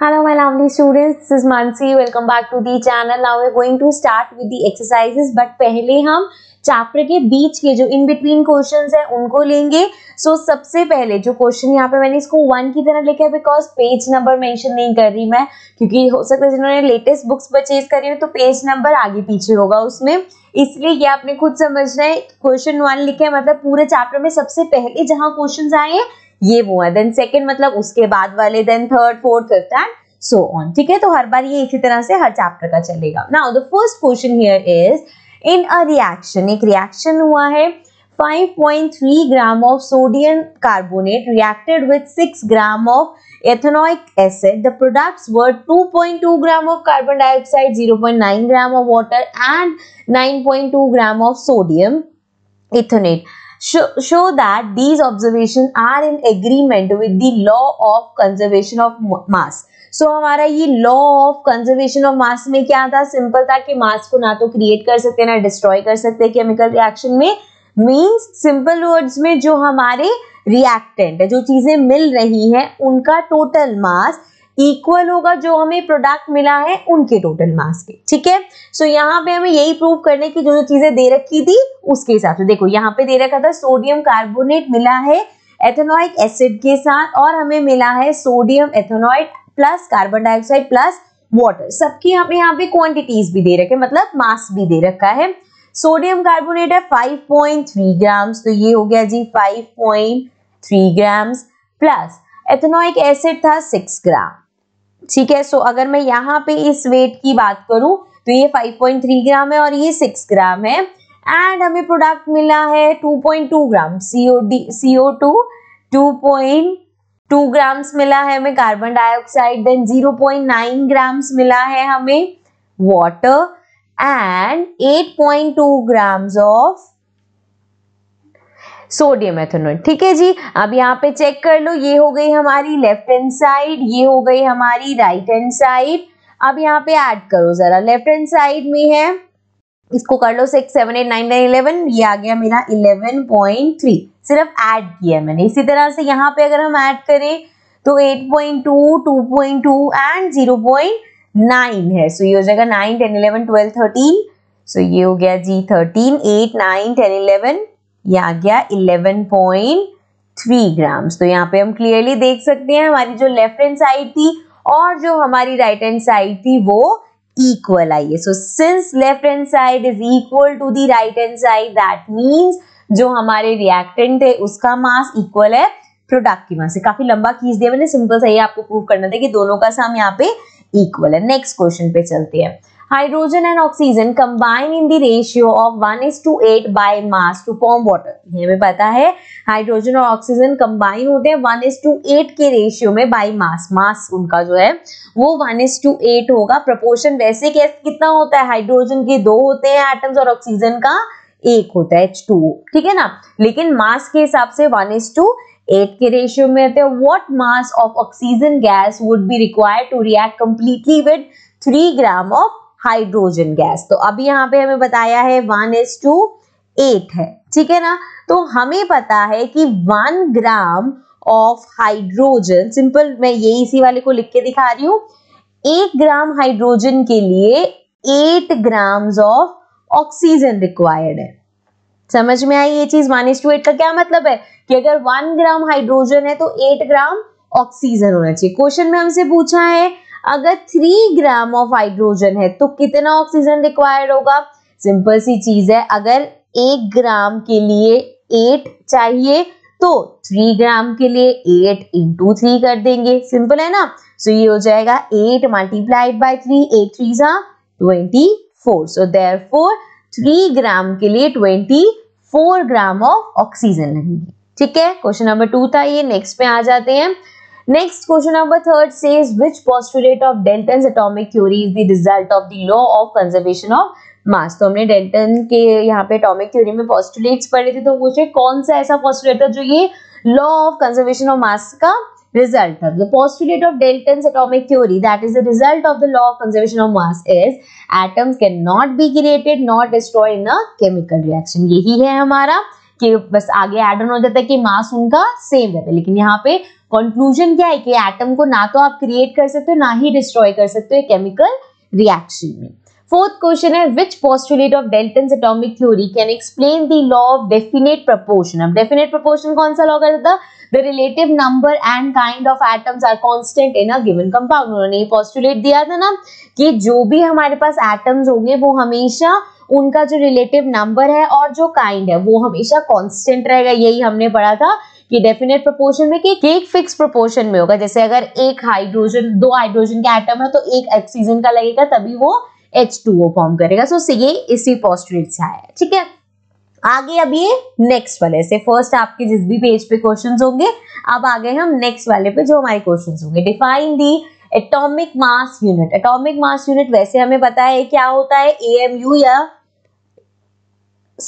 Hello my lovely students, this is Mansi. Welcome back to the channel. Now we're going to start with the exercises. But pehle hum chapter के बीच के जो in between question है उनको लेंगे सो so, सबसे पहले जो क्वेश्चन यहाँ पे मैंने इसको वन की तरह लिखा है बिकॉज पेज नंबर मेंशन नहीं कर रही मैं क्योंकि हो सकता है जिन्होंने लेटेस्ट बुक्स परचेज करी है तो पेज नंबर आगे पीछे होगा उसमें इसलिए ये आपने खुद समझना है क्वेश्चन वन लिखे मतलब पूरे चैप्टर में सबसे पहले जहाँ क्वेश्चन आए हैं ये वो है देन सेकेंड मतलब उसके बाद वाले then third fourth fifth and so on ठीक है तो हर बार ये इसी तरह से हर चैप्टर का चलेगा now the first question here is in a reaction एक रिएक्शन हुआ है 5.3 gram of sodium carbonate reacted with 6 gram of ethanoic acid the products were 2.2 gram of carbon dioxide 0.9 gram of water and 9.2 gram of sodium ethanate show, show that these observations are in agreement with the law of conservation of mass. So so, हमारा ये law of conservation of mass में क्या था simple था कि मास को ना तो क्रिएट कर सकते ना डिस्ट्रॉय कर सकते केमिकल रिएक्शन में मींस सिंपल वर्ड्स में जो हमारे रिएक्टेंट जो चीजें मिल रही हैं उनका टोटल मास इक्वल होगा जो हमें प्रोडक्ट मिला है उनके टोटल मास के ठीक है सो यहाँ पे हमें यही प्रूव करने की जो जो चीजें दे रखी थी उसके हिसाब से देखो यहाँ पे दे रखा था सोडियम कार्बोनेट मिला है एथेनॉइड एसिड के साथ और हमें मिला है sodium ethanoate plus carbon dioxide plus water सबकी यहाँ पे यहाँ पे क्वांटिटीज भी दे रखे मतलब मास भी दे रखा है सोडियम कार्बोनेट है 5.3 ग्राम्स तो ये हो गया जी 5.3 ग्राम्स प्लस एथेनॉइक एसिड था 6 ग्राम ठीक है सो अगर मैं यहाँ पे इस वेट की बात करूं तो ये 5.3 ग्राम है और ये 6 ग्राम है एंड हमें प्रोडक्ट मिला है 2.2 gram C O D C O two two point two grams मिला है हमें कार्बन डाइऑक्साइड देन 0.9 ग्राम्स मिला है हमें water and 8.2 grams of sodium ethanol ठीक है जी अब यहाँ पे चेक कर लो ये हो गई हमारी लेफ्ट हैंड साइड ये हो गई हमारी राइट हैंड साइड अब यहाँ पे ऐड करो जरा लेफ्ट हैंड साइड में है इसको कर लो six seven eight nine nine eleven ये आ गया मेरा इलेवन पॉइंट थ्री सिर्फ ऐड किया है मैंने इसी तरह से यहाँ पे अगर हम ऐड करें तो eight point two two point two and zero point nine है सो ये हो जाएगा nine ten eleven twelve thirteen so ये हो गया जी thirteen eight nine ten eleven ये आ गया 11.3 ग्राम्स तो यहाँ पे हम क्लियरली देख सकते हैं हमारी जो लेफ्ट हैंड साइड थी और जो हमारी राइट हैंड साइड थी वो इक्वल आई है so since left hand side is equal to the right hand side that means जो हमारे रिएक्टेंट है उसका मास इक्वल है प्रोडक्ट की मास से काफी लंबा खींच दिया मैंने सिंपल सा ये आपको प्रूव करना था कि दोनों का सम यहाँ पे इक्वल है नेक्स्ट क्वेश्चन पे चलते हैं hydrogen and oxygen combine in the ratio of one is to eight by mass to form water हमें पता है हाइड्रोजन और ऑक्सीजन कंबाइन होते हैं 1 is to 8 के रेशियो में बाई मास मास उनका जो है वो वन is टू एट होगा प्रपोर्शन वैसे कैसे कितना होता है हाइड्रोजन के दो होते हैं एटम्स और ऑक्सीजन का एक होता है एच टू ठीक है ना लेकिन मास के हिसाब से वन इज टू एट के रेशियो में होते हैं what mass of oxygen gas would be required to react completely with three gram of hydrogen gas तो अभी यहाँ पे हमें बताया है वन एस टू एट है ठीक है ना तो हमें पता है कि one gram of hydrogen simple मैं ये इसी वाले को लिख के दिखा रही हूं एक ग्राम हाइड्रोजन के लिए eight grams of oxygen required है समझ में आई ये चीज वन एस टू एट का क्या मतलब है कि अगर वन ग्राम हाइड्रोजन है तो एट ग्राम ऑक्सीजन होना चाहिए क्वेश्चन में हमसे पूछा है अगर थ्री ग्राम ऑफ हाइड्रोजन है तो कितना ऑक्सीजन रिक्वायर्ड होगा सिंपल सी चीज है अगर एक ग्राम के लिए एट चाहिए तो थ्री ग्राम के लिए एट इंटू थ्री कर देंगे सिंपल है ना सो so ये हो जाएगा eight multiplied by three eight three सा twenty four so therefore three gram के लिए twenty four gram of oxygen लगेगी ठीक है क्वेश्चन नंबर टू था ये नेक्स्ट में आ जाते हैं Next question number third says which postulate of Denton's atomic theory is the result of the law of conservation of मास तो हमने डेंटन के यहाँ पे एटॉमिक थ्योरी में पॉस्टुलेट्स पढ़े थे तो पूछे कौन सा ऐसा पॉस्टुलेट था जो ये law of conservation of mass का result of the postulate of Dalton's atomic theory that is the result of the law of conservation of mass is atoms cannot be created nor destroyed in a chemical reaction यही है हमारा कि बस आगे add on हो जाता है कि मास उनका सेम रहता है लेकिन यहाँ पे कंक्लूजन क्या है कि एटम को ना तो आप क्रिएट कर सकते हो ना ही डिस्ट्रॉय कर सकते हो केमिकल रिएक्शन में फोर्थ क्वेश्चन है which postulate of Dalton atomic theory can explain the law of definite proportion अब डेफिनेट प्रपोर्शन कौन सा लॉ कर करता the relative number and kind of atoms are constant in a given compound उन्होंने ये postulate दिया था ना कि जो भी हमारे पास एटम्स होंगे वो हमेशा उनका जो रिलेटिव नंबर है और जो काइंड है वो हमेशा कॉन्स्टेंट रहेगा यही हमने पढ़ा था कि डेफिनेट प्रोपोर्शन में कि एक फिक्स प्रोपोर्शन में होगा जैसे अगर एक हाइड्रोजन दो हाइड्रोजन के आइटम है तो एक ऑक्सीजन का लगेगा तभी वो एच टू ओ फॉर्म करेगा सो ये इसी पॉस्टुलेट से आया है ठीक है आगे अब ये नेक्स्ट वाले से फर्स्ट आपके जिस भी पेज पे क्वेश्चंस होंगे अब आगे हम नेक्स्ट वाले पे जो हमारे क्वेश्चंस होंगे define the atomic mass unit atomic mass unit वैसे हमें पता है क्या होता है एएमयू या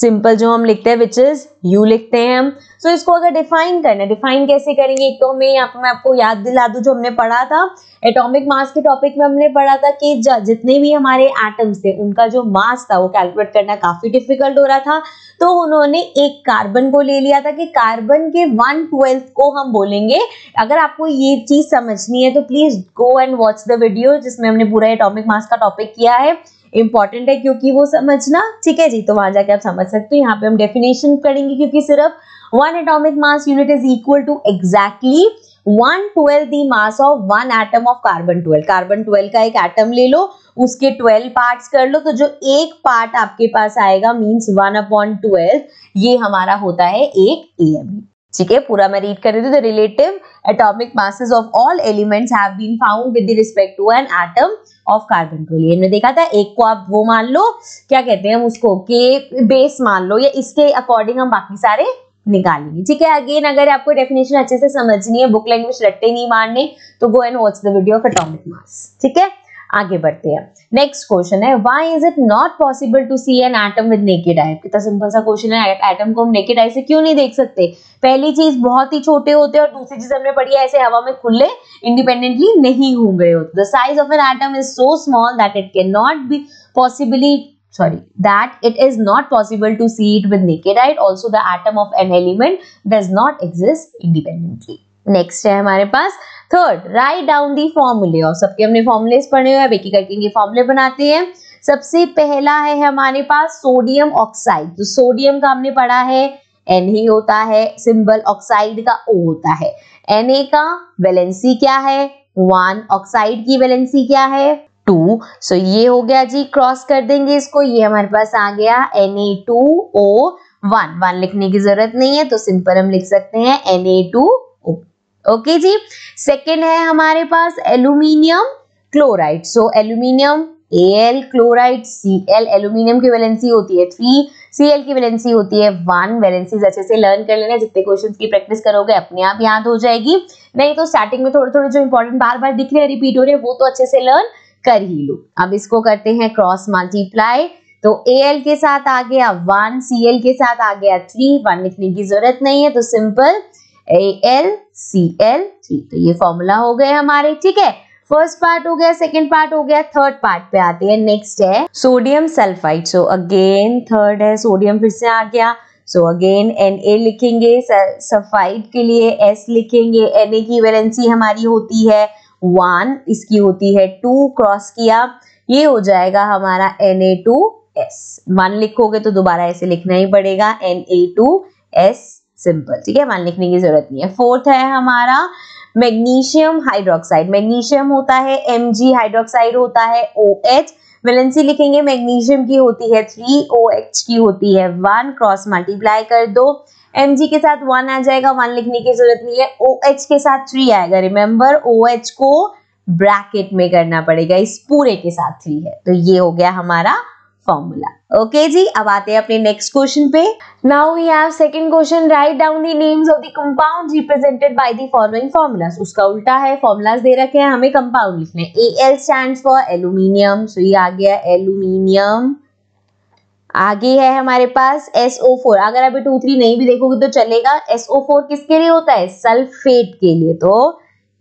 सिंपल जो हम लिखते हैं विच इज यू लिखते हैं हम सो इसको अगर डिफाइन करना है डिफाइन कैसे करेंगे एक तो हमें यहाँ पर मैं आपको याद दिला दू जो हमने पढ़ा था एटॉमिक मास के टॉपिक में हमने पढ़ा था कि जितने भी हमारे एटम्स थे उनका जो मास था वो कैलकुलेट करना काफी डिफिकल्ट हो रहा था तो उन्होंने एक कार्बन को ले लिया था कि कार्बन के वन ट्वेल्थ को हम बोलेंगे अगर आपको ये चीज समझनी है तो please go and watch the video जिसमें हमने पूरा एटॉमिक मास का टॉपिक किया है इंपॉर्टेंट है क्योंकि वो समझना ठीक है जी तो वहां जाके आप समझ सकते हो यहाँ पे हम डेफिनेशन करेंगे क्योंकि सिर्फ one atomic mass unit is equal to exactly one twelve the mass of one atom of carbon twelve carbon twelve का एक एटम ले लो उसके ट्वेल्व पार्ट्स कर लो तो जो एक पार्ट आपके पास आएगा मीन्स वन अपॉन ट्वेल्व ये हमारा होता है एक ए एम ठीक है पूरा मैं रीड कर रही थी the relative atomic masses of all elements have been found with respect to an atom of carbon के लिए देखा था एक को आप वो मान लो क्या कहते हैं हम उसको के बेस मान लो या इसके अकॉर्डिंग हम बाकी सारे निकालेंगे ठीक है अगेन अगर आपको डेफिनेशन अच्छे से समझनी है बुक लैंग्वेज रट्टे नहीं मारने तो go and watch the video of atomic mass ठीक है आगे बढ़ते हैं नेक्स्ट क्वेश्चन है why is it not possible to see an atom with naked eye कितना सिंपल सा क्वेश्चन है एटम को हम नेकेड आई से क्यों नहीं देख सकते पहली चीज बहुत ही छोटे होते हैं और दूसरी चीज हमने पढ़ी है ऐसे हवा में खुले इंडिपेंडेंटली नहीं घूम रहे होते the size of an atom is so small that it can not be possibly sorry that it is not possible to see it with naked eye also the atom of an element does not exist independently next है हमारे पास third write down the formulae और सबके हमने फॉर्मुले पढ़े हुए हैं करके ये फॉर्मुले बनाते हैं सबसे पहला है हमारे पास सोडियम ऑक्साइड तो सोडियम का हमने पढ़ा है एन ही होता है सिंबल ऑक्साइड का ओ होता है एन ए का वैलेंसी क्या है वन ऑक्साइड की वैलेंसी क्या है टू सो ये हो गया जी क्रॉस कर देंगे इसको ये हमारे पास आ गया N A two O one one लिखने की जरूरत नहीं है तो सिंपल हम लिख सकते हैं एन ए टू ओके जी सेकेंड है हमारे पास aluminium chloride so aluminium L chloride C L aluminium की वैलेंसी होती है थ्री सी एल की वैलेंसी होती है वन वैलेंसी अच्छे से लर्न कर लेना जितने क्वेश्चन की प्रैक्टिस करोगे अपने आप याद हो जाएगी नहीं तो स्टार्टिंग में थोड़े थोड़े जो इंपॉर्टेंट बार बार दिख रहे हैं रिपीट हो रहे हैं वो तो अच्छे से लर्न कर ही लो अब इसको करते हैं क्रॉस मल्टीप्लाई तो ए एल के साथ आ गया वन सी एल के साथ आ गया थ्री वन लिखने की जरूरत नहीं है तो simple A L C L ठीक तो ये फॉर्मूला हो गए हमारे ठीक है फर्स्ट पार्ट हो गया सेकेंड पार्ट हो गया थर्ड पार्ट पे आते हैं नेक्स्ट है sodium sulphide so again third है सोडियम फिर से आ गया सो अगेन एन ए लिखेंगे सल्फाइड के लिए एस लिखेंगे एन ए की वैलेंसी हमारी होती है वन इसकी होती है टू क्रॉस किया ये हो जाएगा हमारा N A two S one लिखोगे तो दोबारा ऐसे लिखना ही पड़ेगा N A two S simple ठीक है वन लिखने की जरूरत नहीं है फोर्थ है हमारा मैग्नीशियम हाइड्रोक्साइड मैग्नीशियम होता है एम हाइड्रोक्साइड होता है ओ OH, वेलेंसी लिखेंगे मैग्नीशियम की होती है थ्री ओ एच की होती है वन क्रॉस मल्टीप्लाई कर दो एम के साथ वन आ जाएगा वन लिखने की जरूरत नहीं है ओ OH के साथ थ्री आएगा रिमेंबर ओ OH को ब्रैकेट में करना पड़ेगा इस पूरे के साथ थ्री है तो ये हो गया हमारा formula. Okay जी अब आते हैं अपने next question पे. Now we have second question write down the names of the compounds represented by the following formulas. उसका उल्टा है formulas दे रखे हैं हमें compound लिखने. Al stands for aluminium. So ये आ गया aluminium. आगे है हमारे पास SO4 अगर आप टू थ्री नहीं भी देखोगे तो चलेगा SO4 किसके लिए होता है सल्फेट के लिए तो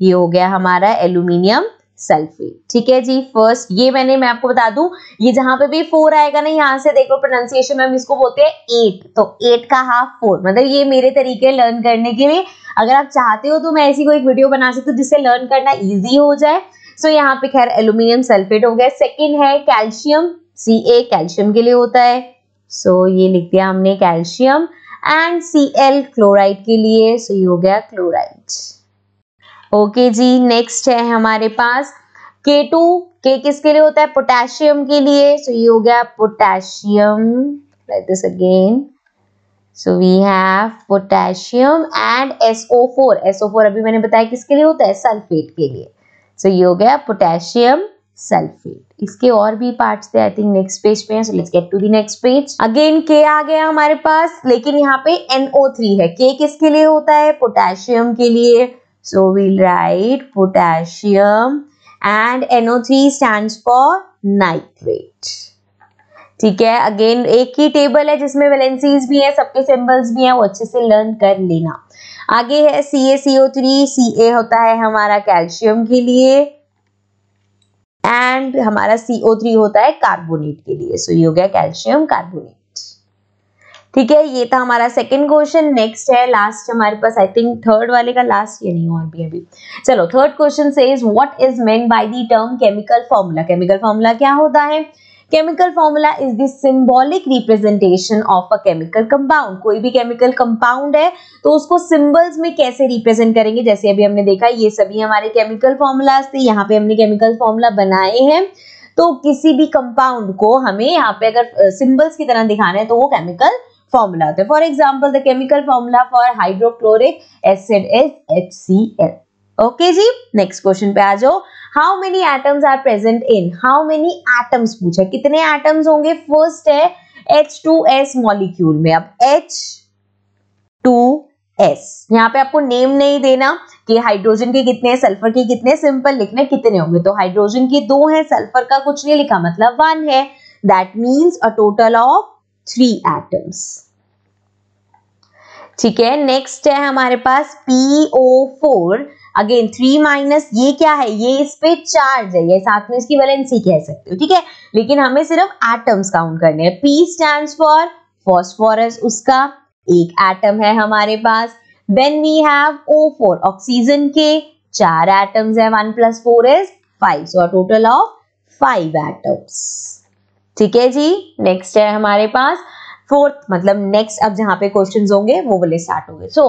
ये हो गया हमारा एल्यूमिनियम सल्फेट ठीक है जी फर्स्ट ये मैंने मैं आपको बता दूं ये जहां पे भी फोर आएगा ना यहाँ से देख लो प्रोनाउंसिएशन में हम इसको बोलते हैं एट तो एट का हाफ फोर मतलब ये मेरे तरीके लर्न करने के लिए अगर आप चाहते हो तो मैं ऐसी कोई वीडियो बना सकती हूँ जिससे लर्न करना ईजी हो जाए सो so, यहाँ पे खैर एल्यूमिनियम सल्फेट हो गया सेकेंड है कैल्शियम सी ए कैल्शियम के लिए होता है सो so, ये लिख दिया हमने calcium and C L chloride के लिए सो so, ये हो गया क्लोराइड ओके जी नेक्स्ट है हमारे पास के टू के किसके लिए होता है पोटेशियम के लिए सो so, ये हो गया potassium like this again so we have potassium and S O four अभी मैंने बताया किसके लिए होता है सल्फेट के लिए सो so, ये हो गया पोटेशियम सल्फेट इसके और भी पार्ट्स थे आई थिंक नेक्स्ट पेज पे हैं so let's get to the next page again के आ गया हमारे पास लेकिन यहाँ पे एनओ थ्री है के किसके लिए होता है पोटेशियम के लिए So we'll write potassium and NO3 stands for nitrate. ठीक है अगेन एक ही टेबल है जिसमें वैलेंसीज भी है सबके सिंबल्स भी हैं वो अच्छे से लर्न कर लेना आगे है सी ए सी ओ थ्री सी ए होता है हमारा कैल्शियम के लिए एंड हमारा सी ओ थ्री होता है कार्बोनेट के लिए सो so, ये हो गया कैल्शियम कार्बोनेट ठीक है ये था हमारा सेकंड क्वेश्चन नेक्स्ट है लास्ट हमारे पास आई थिंक थर्ड वाले का लास्ट ये नहीं और भी अभी चलो थर्ड क्वेश्चन से is what is meant by the term chemical formula chemical formula क्या होता है chemical formula is the symbolic representation of a chemical compound कोई भी केमिकल कंपाउंड है तो उसको सिंबल्स में कैसे रिप्रेजेंट करेंगे जैसे अभी हमने देखा ये सभी हमारे केमिकल फॉर्मूलाज थे यहाँ पे हमने केमिकल फॉर्मूला बनाए हैं तो किसी भी कंपाउंड को हमें यहाँ पे अगर सिंबल्स की तरह दिखाना है तो वो केमिकल फॉर्मूला होता है for example the chemical formula for hydrochloric acid is H C L okay जी नेक्स्ट क्वेश्चन पे आ जाओ how many atoms are present in how many atoms पूछा कितने एटम्स होंगे फर्स्ट है एच टू एस मॉलिक्यूल में अब एच टू एस यहाँ पे आपको नेम नहीं देना कि हाइड्रोजन के कितने हैं सल्फर के कितने सिंपल लिखना कितने होंगे तो हाइड्रोजन के दो हैं सल्फर का कुछ नहीं लिखा मतलब वन है that means a total of three atoms ठीक है नेक्स्ट है हमारे पास फोर अगेन थ्री माइनस ये क्या है ये इस पे चार्ज है ये साथ में इसकी वैलेंसी कह सकते हो ठीक है लेकिन हमें सिर्फ एटम्स काउंट करने हैं पी स्टैंड फॉर फॉस्फोरस उसका एक एटम है हमारे पास then we have O four oxygen के चार एटम्स है one plus four is five so total of five atoms ठीक है जी नेक्स्ट है हमारे पास फोर्थ मतलब नेक्स्ट अब जहां पे क्वेश्चंस होंगे वो वाले स्टार्ट होंगे so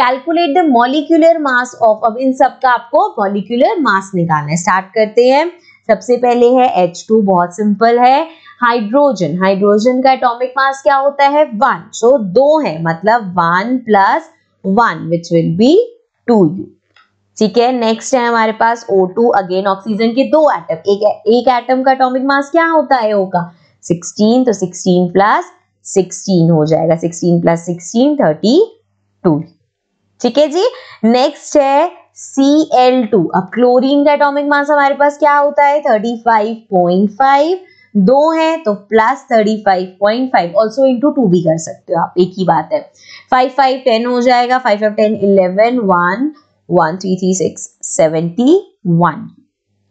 calculate the molecular mass of अब इन सब का आपको मॉलिक्यूलर मास निकालना है स्टार्ट करते हैं सबसे पहले है H2 बहुत सिंपल है हाइड्रोजन हाइड्रोजन का एटॉमिक मास क्या होता है वन सो so, दो है मतलब one plus one which will be two u ठीक है नेक्स्ट है हमारे पास O2 अगेन ऑक्सीजन के दो एटम एक एक एटम का एटॉमिक मास क्या होता है O का 16 तो 16 प्लस 16 हो जाएगा 16 प्लस 16 32 ठीक है जी नेक्स्ट है Cl2 अब क्लोरीन का एटॉमिक मास हमारे पास क्या होता है 35.5 दो है तो plus thirty five point five also into two भी कर सकते हो आप एक ही बात है फाइव फाइव टेन हो जाएगा five five ten eleven one one three three six seventy one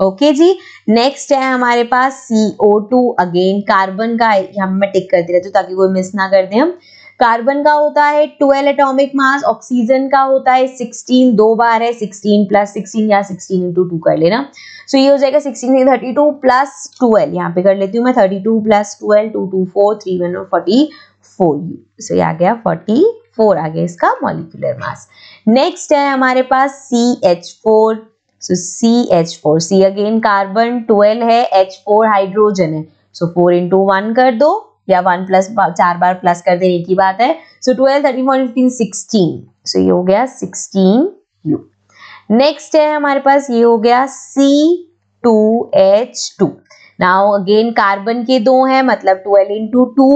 okay जी नेक्स्ट है हमारे पास सीओ टू अगेन कार्बन का हम मैं टिक करते रहते ताकि कोई मिस ना कर दे हम कार्बन का होता है ट्वेल्व एटॉमिक मास ऑक्सीजन का होता है सिक्सटीन दो बार है सिक्सटीन प्लस सिक्सटीन या सिक्सटीन इंटू टू कर लेना सो so, ये हो जाएगा sixteen thirty two plus twelve यहाँ पे कर लेती हूँ मैं thirty two plus twelve two two four three one forty four u so ये आ गया फोर्टी फोर आ गया इसका मॉलिकुलर मास नेक्स्ट है हमारे पास C H four so C H four C again carbon twelve है एच फोर हाइड्रोजन है सो फोर इंटू वन कर दो या वन प्लस चार बार प्लस कर दे एक ही बात है so twelve thirty four fifteen sixteen so ये हो गया सिक्सटीन यू नेक्स्ट है हमारे पास ये हो गया C two H two now again carbon के दो हैं मतलब twelve into two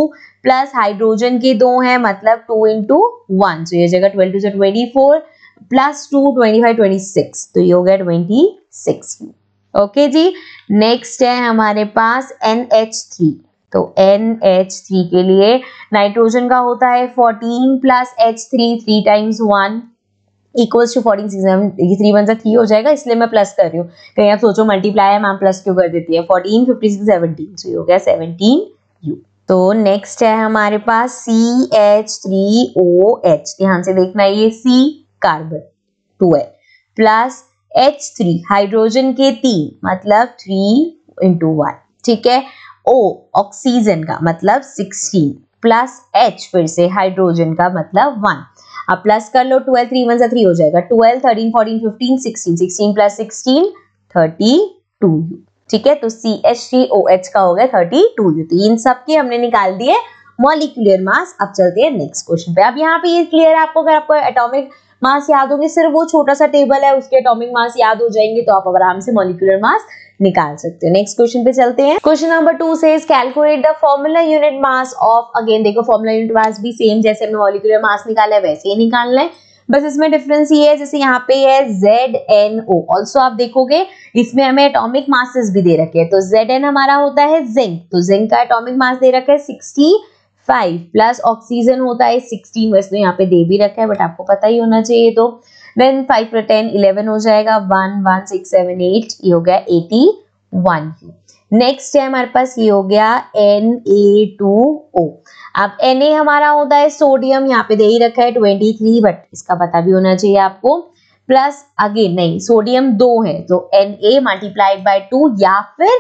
plus hydrogen के दो हैं मतलब टू इंटू वन सो ये जगह twelve two twenty four plus two twenty five twenty six तो ये हो गया ट्वेंटी सिक्स ओके जी नेक्स्ट है हमारे पास एन एच थ्री तो एन एच थ्री के लिए नाइट्रोजन का होता है fourteen plus H three three times one equals to fourteen six ये थ्री वन सा थ्री हो जाएगा इसलिए मैं प्लस कर रही हूँ कहीं आप सोचो मल्टीप्लाई है मैम प्लस क्यों कर देती है fourteen fifty six seventeen so ये हो गया सेवनटीन यू तो नेक्स्ट है हमारे पास C H three O H ध्यान से देखना ये सी कार्बन टू है प्लस एच थ्री हाइड्रोजन के तीन मतलब थ्री इंटू वन ठीक है ओ ऑक्सीजन का मतलब सिक्सटीन प्लस एच फिर से हाइड्रोजन का मतलब वन अब प्लस कर लो ट्वेल्व थ्री वन सा थ्री हो जाएगा twelve thirteen fourteen fifteen sixteen sixteen plus sixteen thirty two ठीक है तो C H C O H का हो गया थर्टी टू यू इन सबके हमने निकाल दिए मॉलिक्यूलर मास अब चलते हैं नेक्स्ट क्वेश्चन पे अब यहाँ पे ये क्लियर है आपको अगर आपको एटॉमिक मास याद होंगे सिर्फ वो छोटा सा टेबल है उसके एटॉमिक मास याद हो जाएंगे तो आप आराम से मॉलिक्यूलर मास निकाल सकते हो नेक्स्ट क्वेश्चन पे चलते हैं क्वेश्चन नंबर टू से calculate the formula unit mass of again देखो फॉर्मुला यूनिट मास भी सेम जैसे हमने मॉलिक्यूलर मास निकाला है वैसे ही निकालना है बस इसमें डिफरेंस ये है जैसे यहाँ पे है जेड एन ओ ऑल्सो आप देखोगे इसमें हमें एटोमिक मासेस भी दे रखे हैं तो जेड एन हमारा होता है जिंक तो जिंक का एटोमिक मास दे रखा है सिक्सटी फाइव प्लस ऑक्सीजन होता है सिक्सटीन वैसे तो यहाँ पे दे भी रखा है बट आपको पता ही होना चाहिए तो देन फाइव पर टेन इलेवन हो जाएगा one one six seven eight ये हो गया एटी वन नेक्स्ट है हमारे पास ये हो गया एन ए टू ओ अब एन हमारा होता है सोडियम यहाँ पे दे ही रखा है ट्वेंटी थ्री बट इसका पता भी होना चाहिए आपको प्लस अगेन नहीं सोडियम दो है तो N A multiplied by two या फिर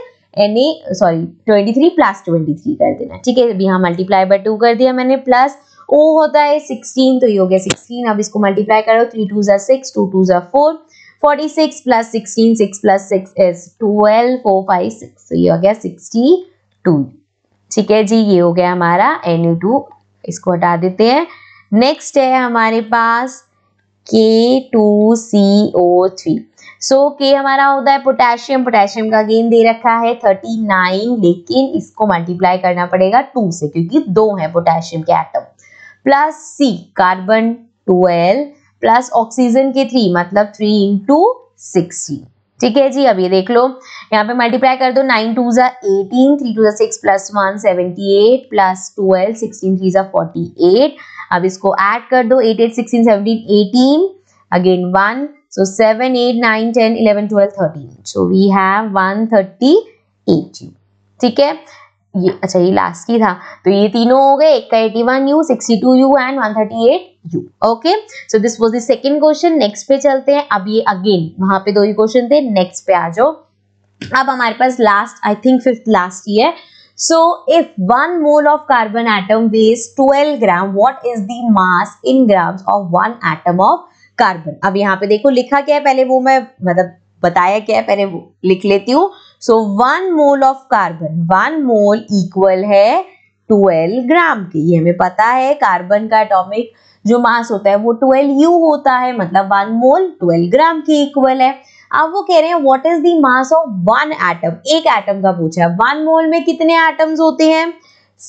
N A sorry twenty three plus twenty three कर देना ठीक है अभी यहाँ मल्टीप्लाई बाई टू कर दिया मैंने प्लस ओ होता है सिक्सटीन तो ये हो गया सिक्सटीन अब इसको मल्टीप्लाई करो थ्री टू ज़ा सिक्स टू टू ज़ा four forty six plus sixteen six plus six is twelve four five six तो ये हो गया सिक्सटी टू ठीक है जी ये हो गया हमारा एन टू e इसको हटा देते हैं नेक्स्ट है हमारे पास के to C O three so के हमारा होता है पोटेशियम पोटेशियम का गेन दे रखा है थर्टी नाइन लेकिन इसको मल्टीप्लाई करना पड़ेगा टू से क्योंकि दो है पोटेशियम के atom plus C carbon twelve plus oxygen के थ्री मतलब थ्री इंटू सिक्सटीन ठीक है जी अब ये देख लो यहाँ पे मल्टीप्लाई कर दो नाइन टू जा एटीन थ्री टू जा six plus one seventy eight plus twelve sixteen three जा फोर्टी एट अब इसको ऐड कर दो eight eight sixteen seventeen eighteen again one so seven eight nine ten eleven twelve thirteen so we have one thirty eight ठीक है ये अच्छा ये लास्ट की था तो ये तीनों हो गए एक का eighty one u sixty two u and one thirty eight u okay so this was the second question next पे चलते हैं अब ये अगेन वहां पे दो ही क्वेश्चन थे नेक्स्ट पे आ जाओ अब हमारे पास last I think fifth last ही है so if one mole of carbon atom weighs twelve gram what is the mass in gram of one atom of carbon अब यहाँ पे देखो लिखा क्या है पहले वो मैं मतलब बताया क्या है पहले वो लिख लेती हूँ so one mole of carbon one mole equal है ट्वेल्व ग्राम की ये हमें पता है कार्बन का एटॉमिक जो मास होता है वो ट्वेल्व यू होता है मतलब वन मोल ट्वेल्व ग्राम के इक्वल है अब वो कह रहे हैं what is the mass of one atom एक एटम का पूछा है वन मोल में कितने एटम्स होते हैं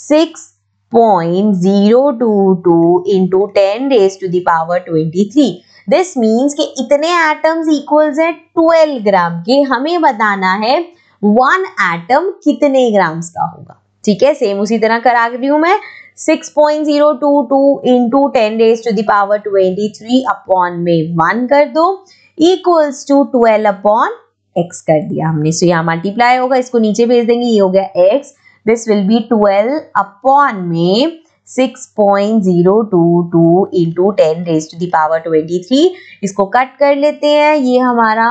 six point zero two two into ten raise to the power twenty three this means के इतने एटम्स इक्वल्स हैं ट्वेल्व ग्राम के हमें बताना है वन एटम कितने ग्राम्स का होगा ठीक है सेम उसी तरह करा रही हूं मैं six point zero two 6.022 into ten raise to the power twenty three upon में वन कर दो equals to twelve upon x कर दिया हमने सो यहाँ मल्टीप्लाई होगा इसको नीचे भेज देंगे ये हो गया x this will be twelve upon में six point zero two 6.022 into ten raise to the power twenty three इसको कट कर लेते हैं ये हमारा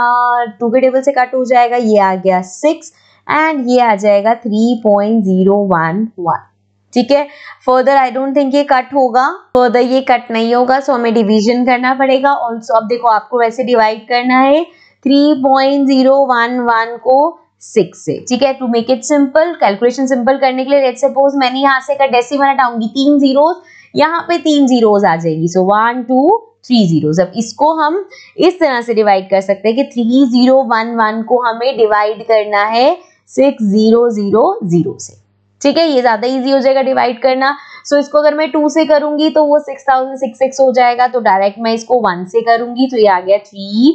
टू के टेबल से कट हो जाएगा ये आ गया सिक्स एंड ये आ जाएगा three point zero one one ठीक है फर्दर आई डोंट थिंक ये कट होगा फर्दर ये कट नहीं होगा सो हमें डिवीजन करना पड़ेगा ऑल्सो अब देखो आपको वैसे डिवाइड करना है 3.011 को सिक्स से ठीक है to make it simple calculation simple करने के लिए लेट सपोज मैंने यहाँ से डेसी डेसिमल हटाऊंगी तीन जीरो यहाँ पे तीन जीरो आ जाएगी so one two three zero अब इसको हम इस तरह से डिवाइड कर सकते हैं कि थ्री जीरो वन वन को हमें डिवाइड करना है सिक्स जीरो जीरो जीरो से ठीक है ये ज्यादा इजी हो जाएगा डिवाइड करना सो so, इसको अगर मैं टू से करूंगी तो वो सिक्स थाउजेंड सिक्स सिक्स हो जाएगा तो डायरेक्ट मैं इसको वन से करूंगी तो ये आ गया three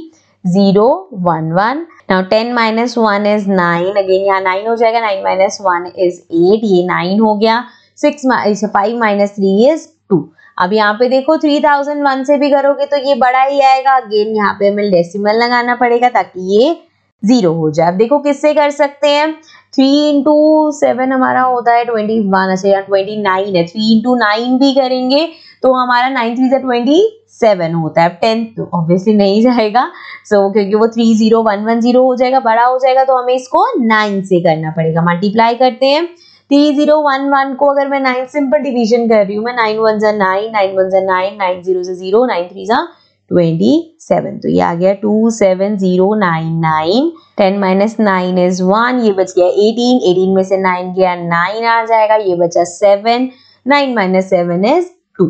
zero one one now ten minus one is nine again यहाँ नाइन हो जाएगा nine minus one is eight ये नाइन हो गया six five minus three is two अब यहाँ पे देखो थ्री थाउजेंड वन से भी करोगे तो ये बड़ा ही आएगा अगेन यहाँ पे हमें डेसिमल लगाना पड़ेगा ताकि ये जीरो हो जाए अब देखो किससे कर सकते हैं थ्री इंटू सेवन हमारा होता है ट्वेंटी वन अच्छा यार ट्वेंटी नाइन है थ्री इंटू नाइन भी करेंगे तो हमारा नाइन थ्री से ट्वेंटी सेवन होता है टेंथ तो ऑब्वियसली नहीं जाएगा सो so, क्योंकि वो three zero one one zero हो जाएगा बड़ा हो जाएगा तो हमें इसको नाइन से करना पड़ेगा मल्टीप्लाई करते हैं थ्री जीरो वन वन को अगर मैं नाइन सिंपल डिवीजन कर रही हूँ मैं नाइन वन जन नाइन नाइन वन जन नाइन नाइन जीरो से जीरो नाइन थ्री जा ट्वेंटी सेवन तो ये आ गया two seven zero nine nine ten minus nine is one ये बच गया एटीन एटीन में से नाइन गया नाइन आ जाएगा ये बचा seven nine minus seven is two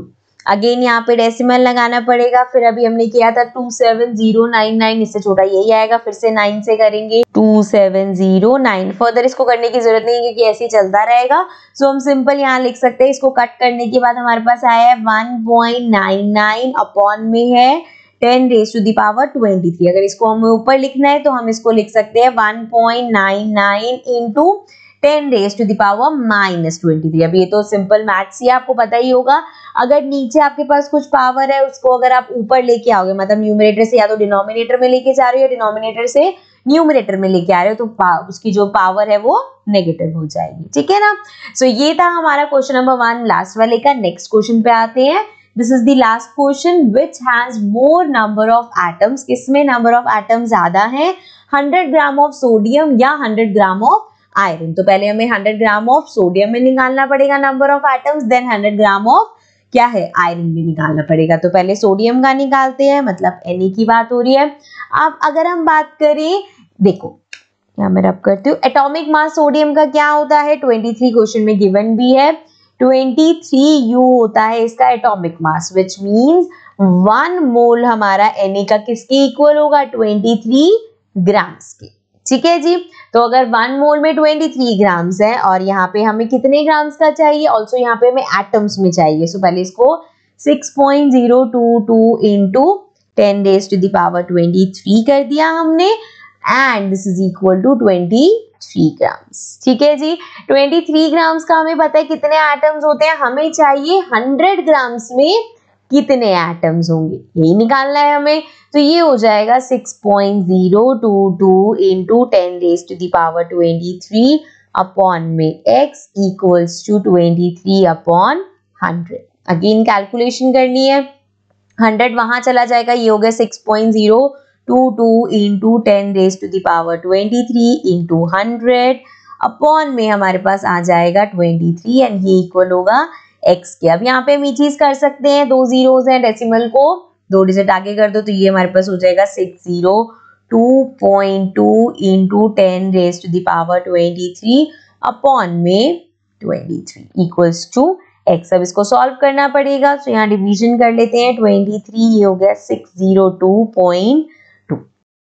again यहाँ पे डेसिमल लगाना पड़ेगा फिर अभी हमने किया था two seven zero nine nine इससे छोटा यही आएगा फिर से नाइन से करेंगे two seven zero nine further इसको करने की जरूरत नहीं है क्योंकि ऐसे ही चलता रहेगा सो so, हम सिंपल यहाँ लिख सकते हैं इसको कट करने के बाद हमारे पास आया है one point nine nine upon में है ten raise to the power twenty three अगर इसको हमें ऊपर लिखना है तो हम इसको लिख सकते हैं one point nine nine into ten raise to the power minus twenty three अब ये तो सिंपल मैथ्स ही आपको पता ही होगा अगर नीचे आपके पास कुछ पावर है उसको अगर आप ऊपर लेके आओगे मतलब न्यूमिनेटर से या तो डिनोमिनेटर में लेके जा रहे हो या डिनोमिनेटर से न्यूमिनेटर में लेके आ रहे हो तो उसकी जो पावर है वो नेगेटिव हो जाएगी ठीक है ना सो so, ये था हमारा क्वेश्चन नंबर वन लास्ट वाले का नेक्स्ट क्वेश्चन पे आते हैं this is the last question which has more number of atoms किसमें नंबर ऑफ एटम ज्यादा है हंड्रेड ग्राम ऑफ सोडियम या हंड्रेड ग्राम ऑफ आयरन तो पहले हमें हंड्रेड ग्राम ऑफ सोडियम में निकालना पड़ेगा number of items then hundred gram of क्या है आयरन भी निकालना पड़ेगा तो पहले सोडियम का निकालते हैं मतलब एन की बात हो रही है अब अगर हम बात करें देखो क्या मैं रब करती हूँ एटॉमिक मास सोडियम का क्या होता है 23 क्वेश्चन में गिवन भी है 23 यू होता है इसका atomic mass which means one mole हमारा एन का किसके इक्वल होगा 23 ग्राम्स के ठीक है जी तो अगर वन मोल में ट्वेंटी थ्री ग्राम्स है और यहाँ पे हमें कितने ग्राम्स का चाहिए ऑल्सो यहाँ पे हमें एटम्स में चाहिए सो पहले इसको 6.022 into ten raise to the power twenty three कर दिया हमने and this is equal to twenty three grams ठीक है जी ट्वेंटी थ्री ग्राम्स का हमें पता है कितने एटम्स होते हैं हमें चाहिए हंड्रेड ग्राम्स में कितने एटम्स होंगे यही निकालना है हमें तो ये हो जाएगा 6.022 point zero two two into ten raise to the power twenty three upon में x equals to twenty three upon hundred again calculation करनी है हंड्रेड वहां चला जाएगा ये हो गया six point zero two two into ten raise to the power twenty three into hundred upon में हमारे पास आ जाएगा ट्वेंटी थ्री एंड ये इक्वल होगा एक्स के अब यहाँ पे हम ये चीज कर सकते हैं दो जीरोज हैं डेसिमल को दो डिजिट आगे कर दो तो ये हमारे पास हो जाएगा six zero two point two into ten raise to the power twenty three upon में twenty three equals to x अब इसको सॉल्व करना पड़ेगा तो यहाँ डिविजन कर लेते हैं ट्वेंटी थ्री ये हो गया six zero two point two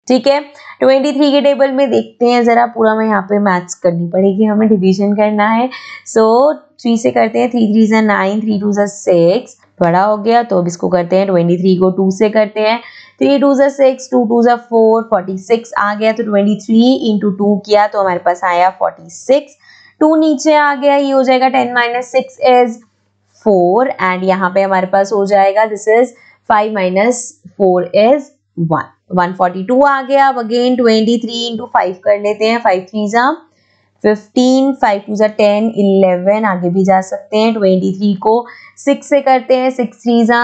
ठीक है ट्वेंटी थ्री के टेबल में देखते हैं जरा पूरा मैं यहाँ पे मैथ्स करनी पड़ेगी हमें डिविजन करना है सो so, थ्री से करते हैं थ्री थ्री ज़ा नाइन थ्री टू ज़ा सिक्स बड़ा हो गया तो अब इसको करते हैं ट्वेंटी थ्री को टू से करते हैं थ्री टू ज़ा सिक्स टू टू ज़ा फोर फोर्टी सिक्स आ गया तो ट्वेंटी थ्री इंटू टू किया तो हमारे पास आया फोर्टी सिक्स टू नीचे आ गया ये हो जाएगा ten minus six is four and यहाँ पे हमारे पास हो जाएगा this is five minus four is one one forty two आ गया अब again twenty three into five कर लेते हैं फाइव थ्री ज़ा फिफ्टीन फाइव टू ज़ा टेन इलेवन आगे भी जा सकते हैं ट्वेंटी थ्री को सिक्स से करते हैं सिक्स थ्री ज़ा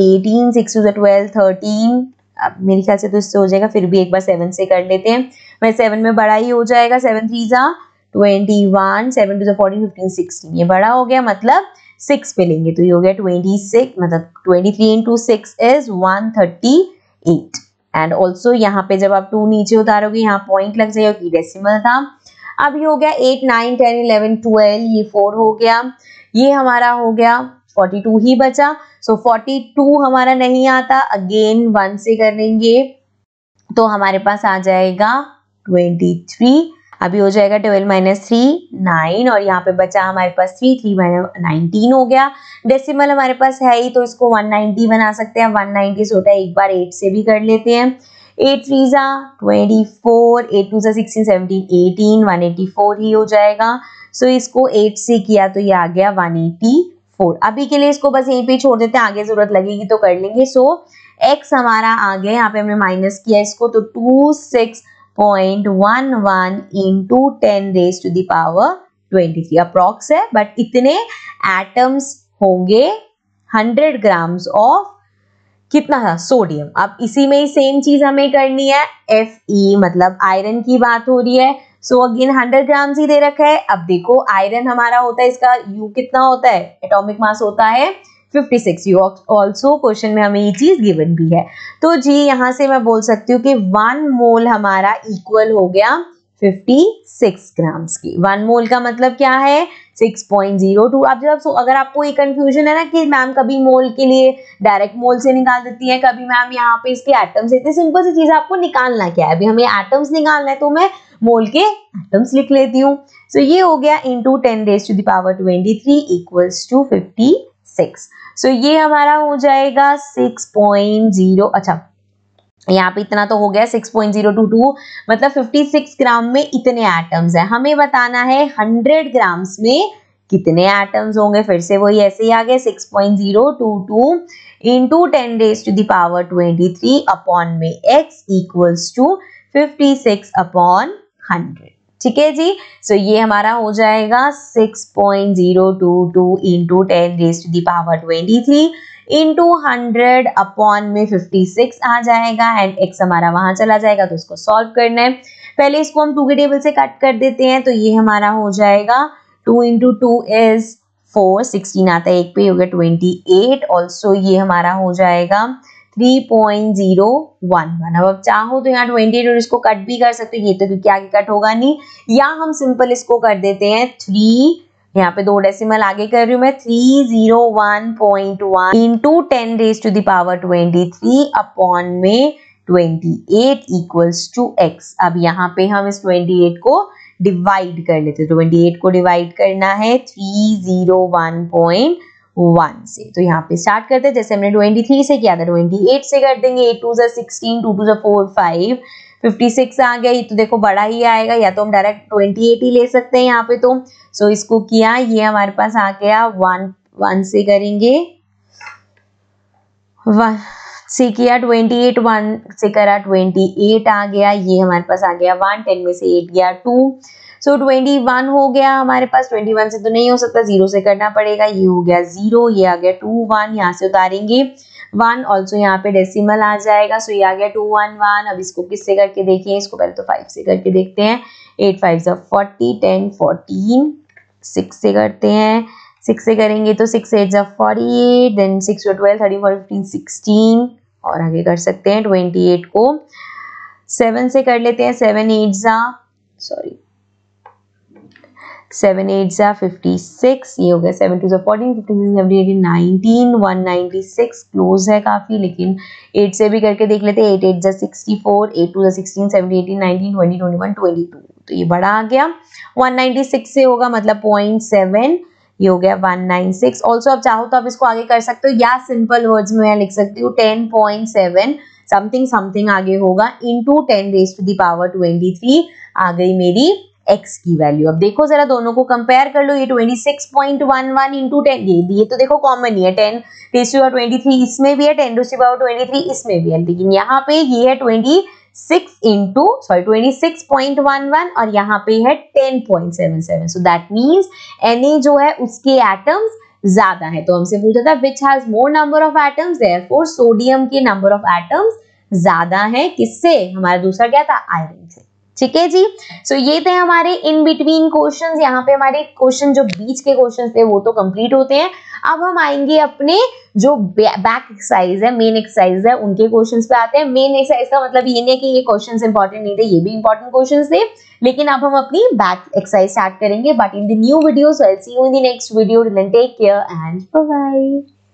एटीन सिक्स टू ज़ा ट्वेल्व थर्टीन अब मेरे ख्याल से तो इससे हो जाएगा फिर भी एक बार सेवन से कर लेते हैं मैं सेवन में बड़ा ही हो जाएगा सेवन थ्री ज़ा ट्वेंटी वन सेवन टू ज़ा फोर्टीन फिफ्टीन सिक्सटीन ये बड़ा हो गया मतलब सिक्स पे लेंगे तो ये हो गया ट्वेंटी सिक्स मतलब twenty three into six is one thirty eight and also यहाँ पे जब आप टू नीचे उतारोगे यहाँ पॉइंट लग जाएगा कि डेसिमल था अब ये हो गया eight nine ten eleven twelve ये फोर हो गया ये हमारा हो गया फोर्टी टू ही बचा सो फोर्टी टू हमारा नहीं आता अगेन वन से करेंगे तो हमारे पास आ जाएगा ट्वेंटी थ्री अभी हो जाएगा ट्वेल्व माइनस थ्री नाइन और यहाँ पे बचा हमारे पास थ्री थ्री माइनस नाइनटीन हो गया डेसिमल हमारे पास है ही तो इसको वन नाइनटी बना सकते हैं वन होता है एक बार एट से भी कर लेते हैं एट थ्रीजा ट्वेंटी फोर एट टू जा sixteen seventeen eighteen one eighty four ही हो जाएगा सो so, इसको एट से किया तो ये आ गया वन एटी फोर अभी के लिए इसको बस यहीं पे छोड़ देते हैं आगे जरूरत लगेगी तो कर लेंगे सो so, एक्स हमारा आ गया यहाँ पे हमने माइनस किया इसको तो two six point one one into ten raise to the power twenty three approx है बट इतने एटम्स होंगे हंड्रेड ग्राम्स ऑफ कितना था सोडियम अब इसी में ही सेम चीज हमें करनी है एफ ई मतलब आयरन की बात हो रही है सो अगेन हंड्रेड ग्राम ही दे रखा है अब देखो आयरन हमारा होता है इसका यू कितना होता है एटॉमिक मास होता है 56 यू ऑल्सो क्वेश्चन में हमें ये चीज गिवन भी है तो जी यहाँ से मैं बोल सकती हूँ कि वन मोल हमारा इक्वल हो गया 56 ग्राम्स की वन मोल का मतलब क्या है सिक्स पॉइंट जीरो टू आप जब सो अगर आपको ये कंफ्यूजन है ना कि मैम कभी मोल के लिए डायरेक्ट मोल से निकाल देती है कभी मैम यहाँ पे इसके एटम्स इतनी सिंपल सी चीज़ आपको निकालना क्या है अभी हमें एटम्स निकालना है तो मैं मोल के एटम्स लिख लेती हूँ सो so, ये हो गया into ten raise to the power twenty three equals to fifty six so ये हमारा हो जाएगा सिक्स पॉइंट जीरो अच्छा यहाँ पे इतना तो हो गया 6.022 मतलब 56 ग्राम में इतने एटम्स है हमें बताना है 100 ग्राम्स में कितने एटम्स होंगे फिर से वही ऐसे ही आ गए 6.022 point zero two two into ten raise to the power twenty three upon में x equals to six upon hundred ठीक है जी सो so, ये हमारा हो जाएगा 6.022 point zero two two into ten raise to the power twenty three into hundred upon में fifty six आ जाएगा एंड एक्स हमारा वहां चला जाएगा तो इसको सॉल्व करना है पहले इसको हम टू के टेबल से कट कर देते हैं तो ये हमारा हो जाएगा two into two is four sixteen आता है एक पे हो गया ट्वेंटी एट ऑल्सो ये हमारा हो जाएगा three point zero one one अब आप चाहो तो यहाँ ट्वेंटी एट और इसको कट भी कर सकते हो ये तो क्योंकि आगे कट होगा नहीं या हम सिंपल इसको कर देते हैं थ्री यहाँ पे दो डेसिमल आगे कर रही हूँ मैं three zero one point one into ten raise to the power twenty three upon में twenty eight equals to x अब यहाँ पे हम इस ट्वेंटी एट को डिवाइड कर लेते हैं ट्वेंटी तो एट को डिवाइड करना है three zero one point one से तो यहाँ पे स्टार्ट करते हैं जैसे हमने ट्वेंटी थ्री से किया था ट्वेंटी एट से कर देंगे एट टू जो सिक्सटीन टू टू जो फोर फाइव 56 आ गया ये तो देखो बड़ा ही आएगा या तो हम डायरेक्ट 28 ही ले सकते हैं यहाँ पे तो सो so, इसको किया ये हमारे पास आ गया वन वन से करेंगे वन से किया 28 वन से करा 28 आ गया ये हमारे पास आ गया वन टेन में से एट गया टू सो ट्वेंटी वन हो गया हमारे पास ट्वेंटी वन से तो नहीं हो सकता जीरो से करना पड़ेगा ये हो गया जीरो ये आ गया टू वन यहाँ से उतारेंगे वन ऑल्सो यहाँ पे डेसिमल आ जाएगा सो ये आ गया टू वन वन अब इसको किससे करके देखिए इसको पहले तो फाइव से करके देखते हैं एट फाइव जब फोर्टी टेन फोर्टीन सिक्स से करते हैं सिक्स से करेंगे तो सिक्स एट जब forty eight then six two twelve thirty four fifteen sixteen और आगे कर सकते हैं ट्वेंटी एट को सेवन से कर लेते हैं सेवन एट जा सॉरी सेवन एट ज़ा फिफ्टी सिक्स ये हो गया सेवन टू ज़ा fourteen fifty six seventy eighteen nineteen one ninety six close है काफ़ी लेकिन एट से भी करके देख लेते हैं एट एट ज़ा सिक्सटी फोर एट टू ज़ा sixteen seventy eighteen nineteen twenty twenty one twenty two तो ये बड़ा आ गया वन नाइन्टी सिक्स से होगा मतलब पॉइंट सेवन ये हो गया वन नाइन सिक्स ऑल्सो आप चाहो तो आप इसको आगे कर सकते हो या सिंपल वर्ड्स में मैं लिख सकती हूँ ten point seven something something आगे होगा into ten raise to the power twenty three आ गई मेरी एक्स की वैल्यू अब देखो जरा दोनों को कंपेयर कर लो ये 26.11 इंटू टेन ये ये तो देखो कॉमन ही है 10 रेस पावर 23 इसमें भी है 10 रेस पावर 23 इसमें भी है लेकिन यहाँ पे ये है 20 six into sorry twenty six point one one और यहाँ पे है ten point seven seven so that means n जो है उसके एटम्स ज्यादा है तो हमसे पूछा था which has more number of atoms therefore sodium के नंबर ऑफ एटम्स ज्यादा है किससे हमारा दूसरा क्या था आयरन से ठीक है जी सो so, ये थे हमारे इन बिटवीन क्वेश्चन यहाँ पे हमारे क्वेश्चन जो बीच के क्वेश्चन थे वो तो कंप्लीट होते हैं अब हम आएंगे अपने जो बैक एक्सरसाइज है मेन एक्सरसाइज है उनके क्वेश्चंस पे आते हैं मेन एक्सरसाइज का मतलब ये नहीं है कि ये क्वेश्चंस इंपॉर्टेंट नहीं थे ये भी इंपॉर्टेंट क्वेश्चंस थे लेकिन अब हम अपनी बैक एक्सरसाइज स्टार्ट करेंगे but in the new video so I see you in the next video take care and bye